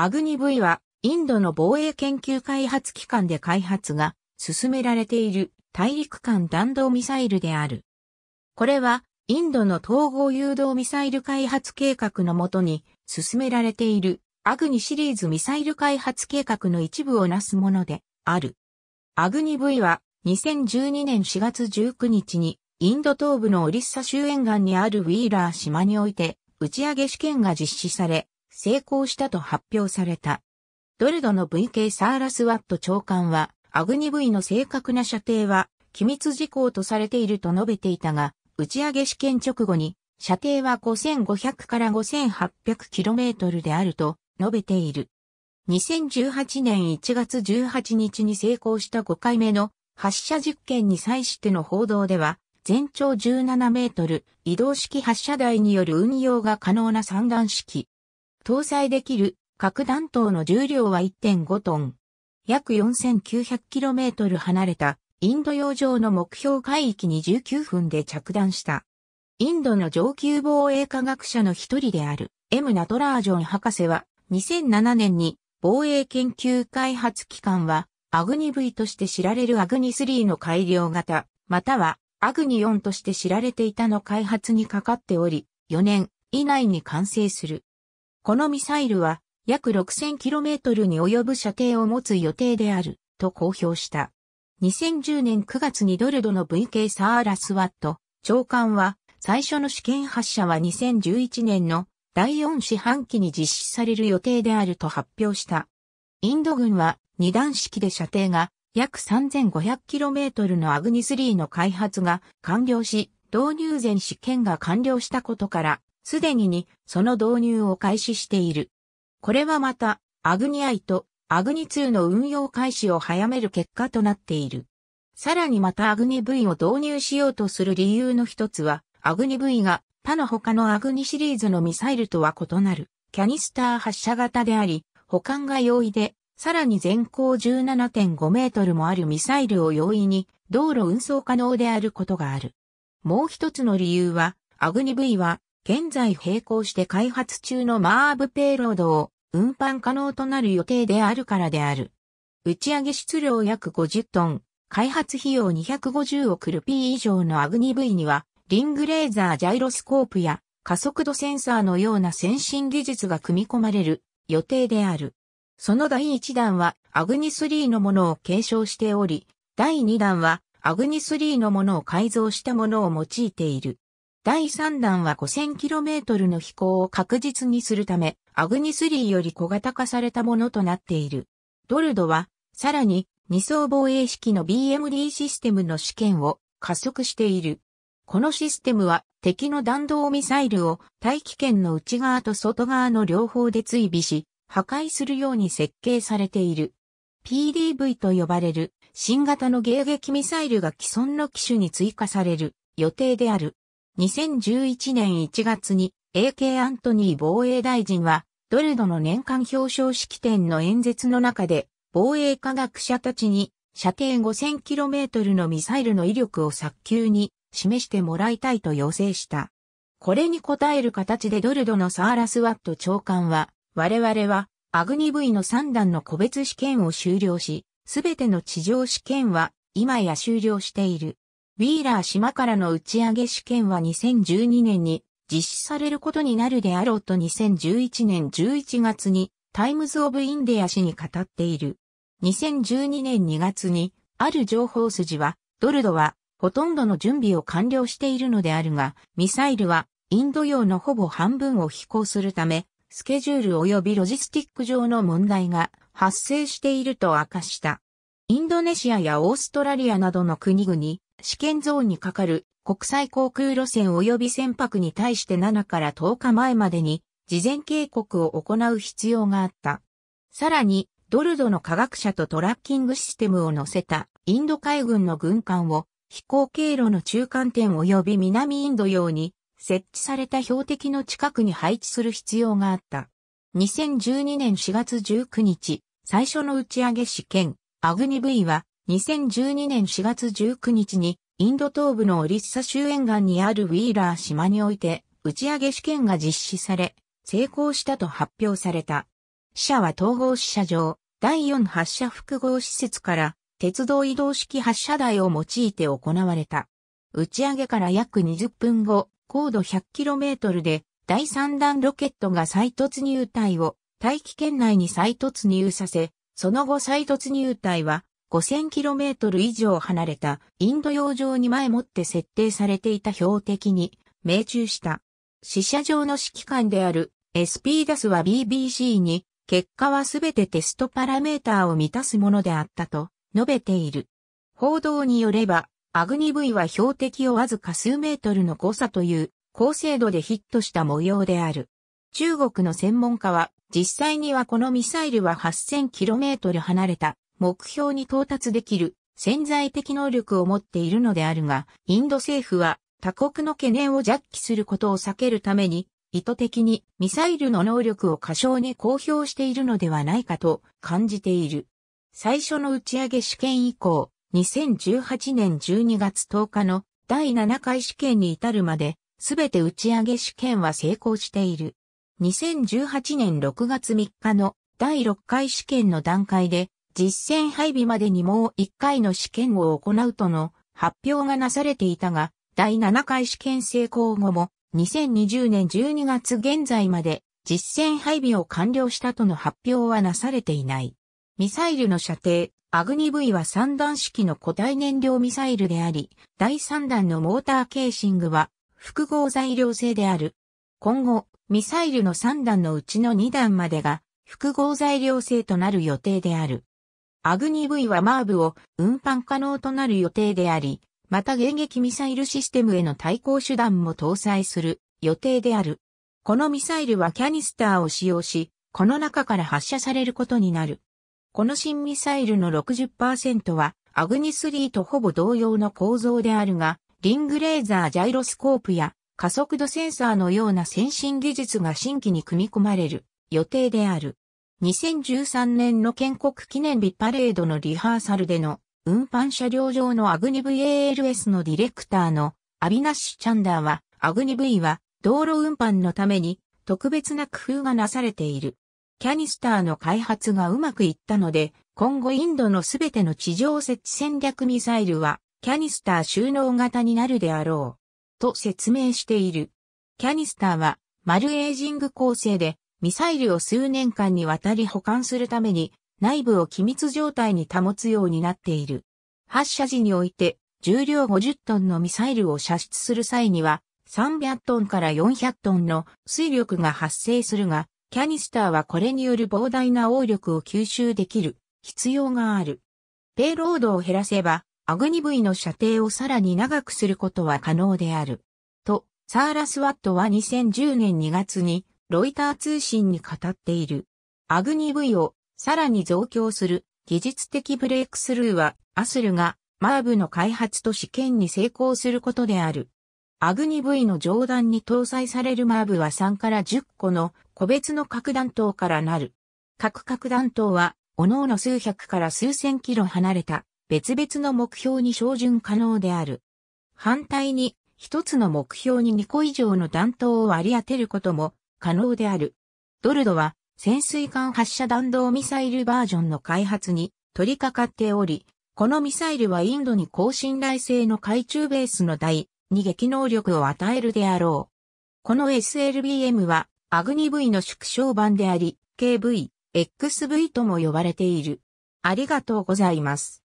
アグニ V は、インドの防衛研究開発機関で開発が進められている大陸間弾道ミサイルである。これは、インドの統合誘導ミサイル開発計画のもとに進められているアグニシリーズミサイル開発計画の一部をなすものである。アグニ V は2012年4月19日にインド東部のオリッサ周沿岸にあるウィーラー島において打ち上げ試験が実施され、成功したと発表された。ドルドの VK サーラスワット長官は、アグニ V の正確な射程は、機密事項とされていると述べていたが、打ち上げ試験直後に、射程は5500から 5800km であると述べている。2018年1月18日に成功した5回目の発射実験に際しての報道では、全長17メートル移動式発射台による運用が可能な三段式搭載できる核弾頭の重量は1.5トン。約 4900km 離れたインド洋上の目標海域に19分で着弾した。インドの上級防衛科学者の一人である M. ナトラージョン博士は2007年に防衛研究開発機関はアグニ V として知られるアグニ3の改良型、またはアグニ4として知られていたの開発にかかっており、4年以内に完成するこのミサイルは約 6000km に及ぶ射程を持つ予定であると公表した。2010年9月にドルドの VK サーラスワット長官は最初の試験発射は2011年の第4四半期に実施される予定であると発表した。インド軍は二段式で射程が約 3500km のアグニ3の開発が完了し、導入前試験が完了したことから、すでににその導入を開始している。これはまた、アグニアイとアグニ2の運用開始を早める結果となっている。さらにまたアグニ V を導入しようとする理由の一つは、アグニ V が他の他のアグニシリーズのミサイルとは異なる、キャニスター発射型であり、保管が容易で、さらに全高17.5メートルもあるミサイルを容易に道路運送可能であることがある。もう一つの理由は、アグニ V は現在並行して開発中のマーブペイロードを運搬可能となる予定であるからである。打ち上げ質量約50トン、開発費用250億ルピー以上のアグニ V には、リングレーザージャイロスコープや加速度センサーのような先進技術が組み込まれる予定である。その第1弾はアグニ3のものを継承しており、第2弾はアグニ3のものを改造したものを用いている。第3弾は 5000km の飛行を確実にするため、アグニスリーより小型化されたものとなっている。ドルドは、さらに、二層防衛式の BMD システムの試験を加速している。このシステムは、敵の弾道ミサイルを大気圏の内側と外側の両方で追尾し、破壊するように設計されている。PDV と呼ばれる新型の迎撃ミサイルが既存の機種に追加される予定である。2011年1月に AK アントニー防衛大臣は、ドルドの年間表彰式典の演説の中で、防衛科学者たちに、射程 5000km のミサイルの威力を早急に示してもらいたいと要請した。これに応える形でドルドのサーラスワット長官は、我々は、アグニ V の3段の個別試験を終了し、すべての地上試験は今や終了している。ウィーラー島からの打ち上げ試験は2012年に実施されることになるであろうと2011年11月にタイムズ・オブ・インディア氏に語っている。2012年2月にある情報筋はドルドはほとんどの準備を完了しているのであるが、ミサイルはインド洋のほぼ半分を飛行するため、スケジュール及びロジスティック上の問題が発生していると明かした。インドネシアやオーストラリアなどの国々、試験ゾーンにかかる国際航空路線及び船舶に対して7から10日前までに事前警告を行う必要があった。さらに、ドルドの科学者とトラッキングシステムを載せたインド海軍の軍艦を飛行経路の中間点及び南インド洋に設置された標的の近くに配置する必要があった。2012年4月19日、最初の打ち上げ試験、アグニ V は2012年4月19日に、インド東部のオリッサ州沿岸にあるウィーラー島において、打ち上げ試験が実施され、成功したと発表された。死者は統合死者場、第4発射複合施設から、鉄道移動式発射台を用いて行われた。打ち上げから約20分後、高度 100km で、第3弾ロケットが再突入隊を、大気圏内に再突入させ、その後再突入隊は、5000km 以上離れたインド洋上に前もって設定されていた標的に命中した。死者上の指揮官である SP ダスは BBC に結果はすべてテストパラメーターを満たすものであったと述べている。報道によれば、アグニ V は標的をわずか数メートルの誤差という高精度でヒットした模様である。中国の専門家は実際にはこのミサイルは 8000km 離れた目標に到達できる潜在的能力を持っているのであるが、インド政府は他国の懸念を弱気することを避けるために、意図的にミサイルの能力を過小に公表しているのではないかと感じている。最初の打ち上げ試験以降、2018年12月10日の第7回試験に至るまで、すべて打ち上げ試験は成功している。2018年6月3日の第6回試験の段階で、実戦配備までにもう1回の試験を行うとの発表がなされていたが、第7回試験成功後も2020年12月現在まで実戦配備を完了したとの発表はなされていない。ミサイルの射程、アグニ V は3段式の固体燃料ミサイルであり、第3弾のモーターケーシングは複合材料製である。今後、ミサイルの3段のうちの2段までが複合材料製となる予定である。アグニ V はマーブを運搬可能となる予定であり、また迎撃ミサイルシステムへの対抗手段も搭載する予定である。このミサイルはキャニスターを使用し、この中から発射されることになる。この新ミサイルの60%は、アグニ3とほぼ同様の構造であるが、リングレーザージャイロスコープや加速度センサーのような先進技術が新規に組み込まれる予定である。2013年の建国記念日パレードのリハーサルでの運搬車両上のアグニ VALS のディレクターのアビナッシュ・チャンダーはアグニ V は道路運搬のために特別な工夫がなされている。キャニスターの開発がうまくいったので今後インドのすべての地上設置戦略ミサイルはキャニスター収納型になるであろうと説明している。キャニスターは丸エイジング構成でミサイルを数年間にわたり保管するために、内部を機密状態に保つようになっている。発射時において、重量50トンのミサイルを射出する際には、300トンから400トンの水力が発生するが、キャニスターはこれによる膨大な応力を吸収できる必要がある。ペイロードを減らせば、アグニイの射程をさらに長くすることは可能である。と、サーラスワットは2010年2月にロイター通信に語っている。アグニ V をさらに増強する技術的ブレイクスルーはアスルがマーブの開発と試験に成功することである。アグニ V の上段に搭載されるマーブは3から10個の個別の核弾頭からなる。各核弾頭は、各々数百から数千キロ離れた別々の目標に照準可能である。反対に、一つの目標に2個以上の弾頭を割り当てることも可能である。ドルドは潜水艦発射弾道ミサイルバージョンの開発に取り掛かっており、このミサイルはインドに高信頼性の海中ベースの台に撃能力を与えるであろう。この SLBM はアグニ V の縮小版であり、KV、XV とも呼ばれている。ありがとうございます。